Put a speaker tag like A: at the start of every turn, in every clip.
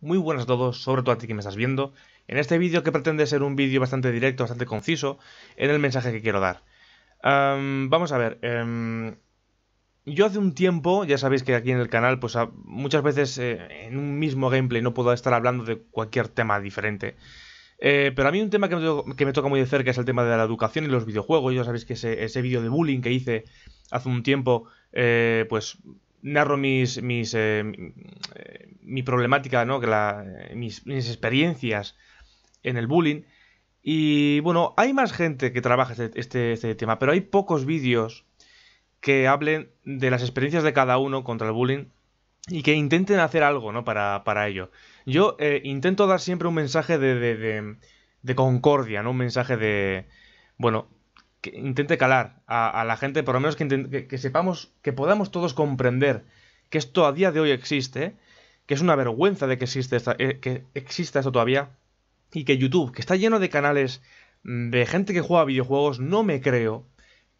A: Muy buenas a todos, sobre todo a ti que me estás viendo. En este vídeo que pretende ser un vídeo bastante directo, bastante conciso, en el mensaje que quiero dar. vamos a ver, em, yo hace un tiempo, ya sabéis que aquí en el canal, pues muchas veces eh, en un mismo gameplay no puedo estar hablando de cualquier tema diferente. Eh, pero a mí un tema que me, que me toca muy de cerca es el tema de la educación y los videojuegos. Ya sabéis que ese, vídeo de bullying que hice hace un tiempo, eh, pues narro mis, mis eh, eh, mi problemática, ¿no? La, eh, mis, mis, experiencias en el bullying. Y bueno, hay más gente que trabaja este, este, este, tema, pero hay pocos vídeos que hablen de las experiencias de cada uno contra el bullying y que intenten hacer algo ¿no? para, ello. Yo intento dar siempre un mensaje de, de, de, de, concordia, ¿no? un mensaje de, bueno, que intente calar a, la gente, por lo menos que, sepamos, que podamos todos comprender que esto a día de hoy existe, que es una vergüenza de que, existe eh, que exista esto todavía, y que YouTube, que está lleno de canales mm, de gente que juega videojuegos, no me creo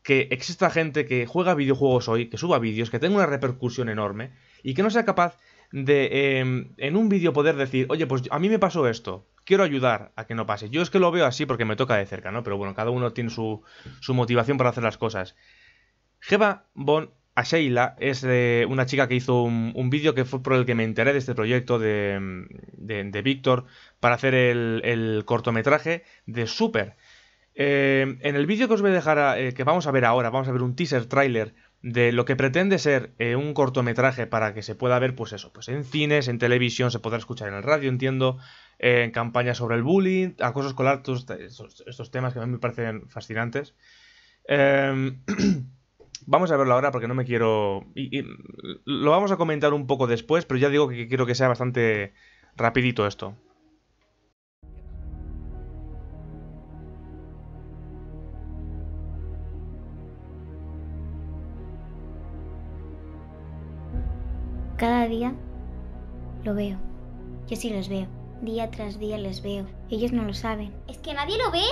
A: que exista gente que juega videojuegos hoy, que suba vídeos, que tenga una repercusión enorme, y que no sea capaz de em, en un vídeo poder decir, oye, pues a mí me pasó esto, quiero ayudar a que no pase. Yo es que lo veo así porque me toca de cerca, ¿no? Pero bueno, cada uno tiene su, motivación para hacer las cosas. Geba Bon Asheila es una chica que hizo un, vídeo que fue por el que me enteré de este proyecto de, Víctor para hacer el, cortometraje de Super. Eh, en el vídeo que os voy a dejar, eh, que vamos a ver ahora, vamos a ver un teaser trailer de lo que pretende ser eh, un cortometraje para que se pueda ver, pues eso, pues en cines, en televisión, se podrá escuchar en el radio, entiendo, eh, en campañas sobre el bullying, acoso escolar, todos estos, temas que a mí me parecen fascinantes. Em, vamos a verlo ahora porque no me quiero... lo vamos a comentar un poco después, pero ya digo que quiero que sea bastante rapidito esto. día lo veo. Yo sí los veo. Día tras día les veo. Ellos no lo saben. ¿Es que nadie lo ve?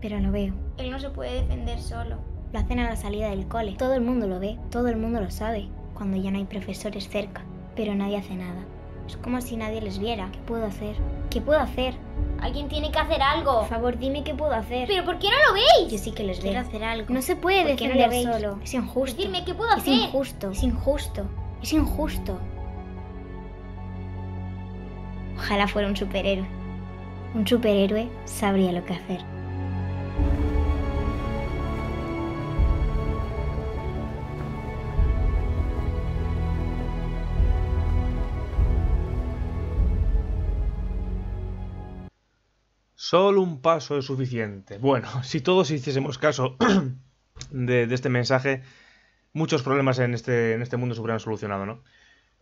A: Pero lo veo. Él no se puede defender solo. Lo hacen a la salida del cole. Todo el mundo lo ve. Todo el mundo lo sabe. Cuando ya no hay profesores cerca. Pero nadie hace nada. Es como si nadie les viera. ¿Qué puedo hacer? ¿Qué puedo hacer? Alguien tiene que hacer algo. Por favor, dime qué puedo hacer. ¿Pero por qué no lo veis? Yo sí que les Quiero hacer algo. No se puede defender solo. Es injusto. Pues dime qué puedo hacer. Es injusto. Es injusto. Es injusto. Ojalá fuera un superhéroe. Un superhéroe sabría lo que hacer. Solo un paso es suficiente. Bueno, si todos hiciésemos caso de, este mensaje, muchos problemas en este, este mundo se hubieran solucionado, ¿no?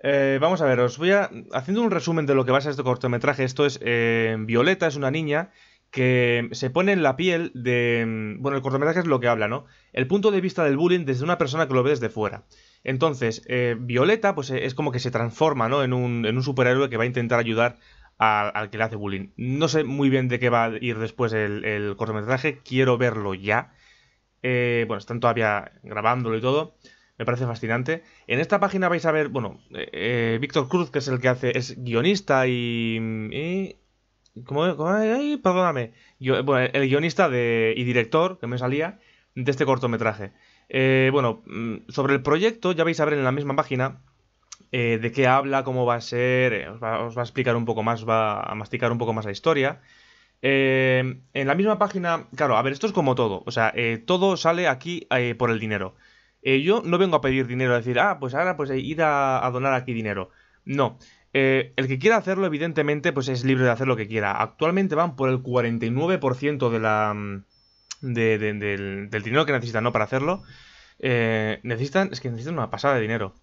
A: Eh, vamos a ver, os voy a. Haciendo un resumen de lo que va a ser este cortometraje, esto es. Eh, Violeta es una niña que se pone en la piel de. Mm, bueno, el cortometraje es lo que habla, ¿no? El punto de vista del bullying desde una persona que lo ve desde fuera. Entonces, eh, Violeta, pues es como que se transforma, ¿no? En un, superhéroe que va a intentar ayudar al, que le hace bullying. No sé muy bien de qué va a ir después el, el cortometraje, quiero verlo ya. bueno, están todavía grabándolo y todo me parece fascinante. En esta página vais a ver, bueno, eh, eh, Víctor Cruz, que es el que hace, es guionista y... ¿Cómo? cómo perdóname. bueno, el guionista de, y director, que me salía, de este cortometraje. Eh, bueno, mm, sobre el proyecto ya vais a ver en la misma página de qué habla, cómo va a ser, os va, a explicar un poco más, va a masticar un poco más la historia. en la misma página, claro, a ver, esto es como todo, o sea, todo sale aquí por el dinero. Eh, yo no vengo a pedir dinero, a decir, ah, pues ahora pues eh, ir a, donar aquí dinero. No. Eh, el que quiera hacerlo, evidentemente, pues es libre de hacer lo que quiera. Actualmente van por el 49% de la, mm, de, de, del, dinero que necesitan, ¿no? Para hacerlo. necesitan, es que necesitan una pasada de dinero.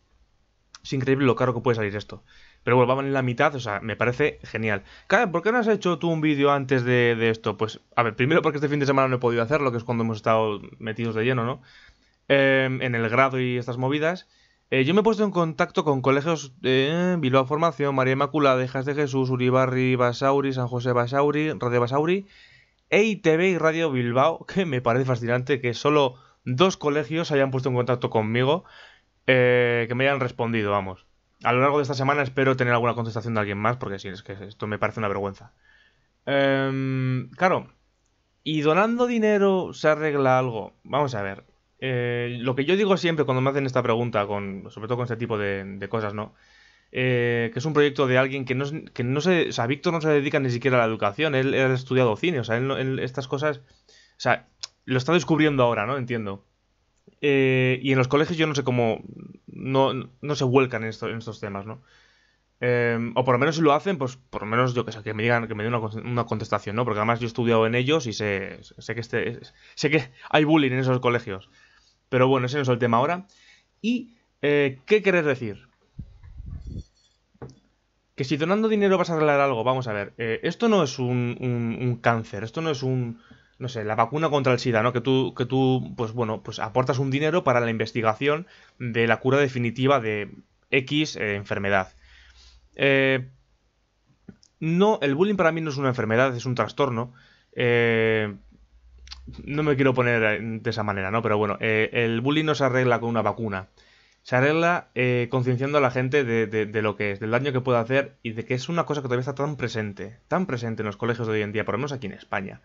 A: Es increíble lo caro que puede salir esto. Pero bueno, vamos en la mitad, o sea, me parece genial. Karen, ¿por qué no has hecho tú un vídeo antes de, de, esto? Pues, a ver, primero porque este fin de semana no he podido hacerlo, que es cuando hemos estado metidos de lleno, ¿no? Em, en el grado y estas movidas. Eh, yo me he puesto en contacto con colegios de eh, Bilbao Formación, María Inmaculada, Hijas de Jesús, Uribarri Basauri, San José Basauri, Radio Basauri, EITV y Radio Bilbao, que me parece fascinante que solo dos colegios hayan puesto en contacto conmigo, eh, que me hayan respondido, vamos. A lo largo de esta semana espero tener alguna contestación de alguien más, porque si es que esto me parece una vergüenza. Em, claro, ¿y donando dinero se arregla algo? Vamos a ver, eh, lo que yo digo siempre cuando me hacen esta pregunta, con, sobre todo con este tipo de, cosas, ¿no? Eh, que es un proyecto de alguien que no, que no se... O sea, Víctor no se dedica ni siquiera a la educación, él, ha estudiado cine, o sea, él, estas cosas... O sea, lo está descubriendo ahora, ¿no? Entiendo. Eh, y en los colegios yo no sé cómo... No, no se vuelcan en, esto, en estos temas, ¿no? o por lo menos si lo hacen, pues por lo menos yo que sé, que me digan, que me den una, contestación, ¿no? Porque además yo he estudiado en ellos y sé, sé que este, sé que hay bullying en esos colegios. Pero bueno, ese no es el tema ahora. ¿Y eh, qué querés decir? Que si donando dinero vas a arreglar algo, vamos a ver, eh, esto no es un, cáncer, esto no es un, no sé, la vacuna contra el SIDA, ¿no? Que tú, que tú, pues bueno, pues aportas un dinero para la investigación de la cura definitiva de X eh, enfermedad. no, el bullying para mí no es una enfermedad, es un trastorno. Eh, no me quiero poner eh, de esa manera, ¿no? Pero bueno, eh, el bullying no se arregla con una vacuna. Se arregla eh, concienciando a la gente de, lo que es, del daño que puede hacer y de que es una cosa que todavía está tan presente, tan presente en los colegios de hoy en día, por lo menos aquí en España,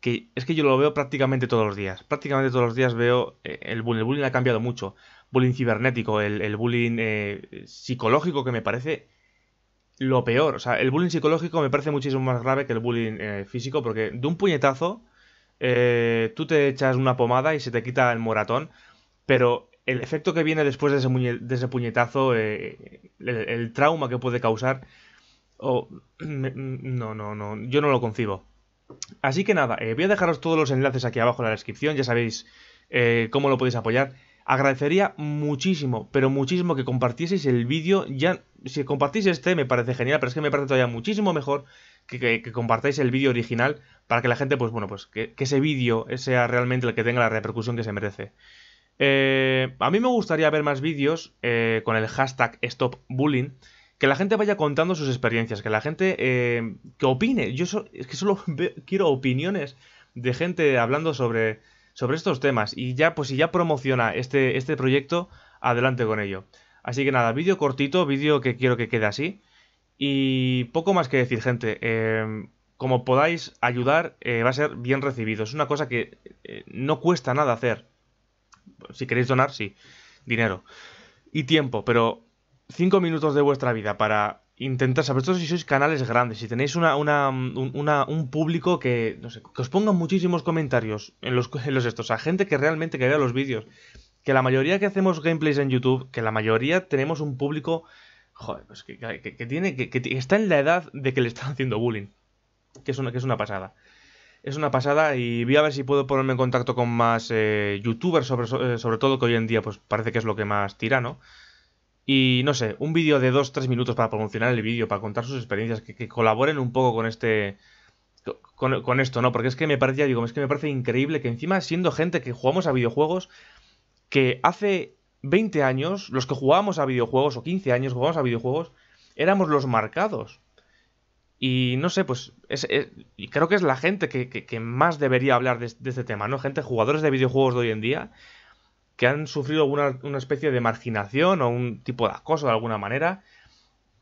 A: que es que yo lo veo prácticamente todos los días. Prácticamente todos los días veo el bullying. El bullying ha cambiado mucho. Bullying cibernético, el, el bullying psicológico que me parece lo peor. O sea, el bullying psicológico me parece muchísimo más grave que el bullying físico porque de un puñetazo eh, tú te echas una pomada y se te quita el moratón, pero el efecto que viene después de ese, puñetazo, eh, el, trauma que puede causar, no, no, no, yo no lo concibo. Así que nada, eh, voy a dejaros todos los enlaces aquí abajo en la descripción, ya sabéis cómo lo podéis apoyar. Agradecería muchísimo, pero muchísimo que compartieseis el vídeo. Ya, si compartís este, me parece genial, pero es que me parece todavía muchísimo mejor que, compartáis el vídeo original para que la gente, pues bueno, pues que, ese vídeo sea realmente el que tenga la repercusión que se merece. Eh, a mí me gustaría ver más vídeos eh, con el hashtag StopBullying. Que la gente vaya contando sus experiencias, que la gente eh, que opine. Yo es que solo quiero opiniones de gente hablando sobre, sobre estos temas. Y ya, pues si ya promociona este, este proyecto, adelante con ello. Así que nada, vídeo cortito, vídeo que quiero que quede así. Y poco más que decir, gente. Em, como podáis ayudar, eh, va a ser bien recibido. Es una cosa que eh, no cuesta nada hacer. Si queréis donar, sí. Dinero. Y tiempo, pero cinco minutos de vuestra vida para intentar, saber todo si sois canales grandes, si tenéis un, público que, no sé, que os pongan muchísimos comentarios en los, en los estos, a gente que realmente que vea los vídeos, que la mayoría que hacemos gameplays en YouTube, que la mayoría tenemos un público Joder, pues que, tiene, que, está en la edad de que le están haciendo bullying. Que es una, que es una pasada. Es una pasada y voy a ver si puedo ponerme en contacto con más eh, youtubers, sobre, eh, sobre, todo que hoy en día pues parece que es lo que más tira, ¿no? Y no sé, un vídeo de 2-3 minutos para promocionar el vídeo, para contar sus experiencias, que, colaboren un poco con este. Con, con, esto, ¿no? Porque es que me parece, ya digo, es que me parece increíble que encima siendo gente que jugamos a videojuegos, que hace 20 años, los que jugábamos a videojuegos, o 15 años jugábamos a videojuegos, éramos los marcados. Y no sé, pues y creo que es la gente que, más debería hablar de, este tema, ¿no? Gente, jugadores de videojuegos de hoy en día, que han sufrido una especie de marginación o un tipo de acoso de alguna manera.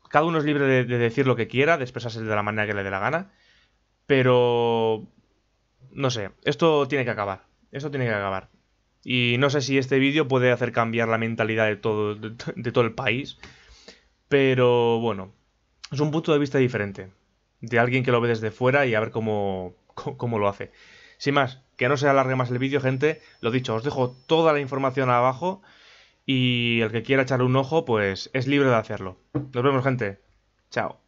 A: Cada uno es libre de, de decir lo que quiera, de expresarse de la manera que le dé la gana. Pero... No sé, esto tiene que acabar. Esto tiene que acabar. Y no sé si este vídeo puede hacer cambiar la mentalidad de todo, de, todo el país, pero bueno, es un punto de vista diferente, de alguien que lo ve desde fuera y a ver cómo, cómo lo hace. Sin más, que no se alargue más el vídeo, gente, lo dicho, os dejo toda la información abajo y el que quiera echarle un ojo, pues es libre de hacerlo. Nos vemos, gente. Chao.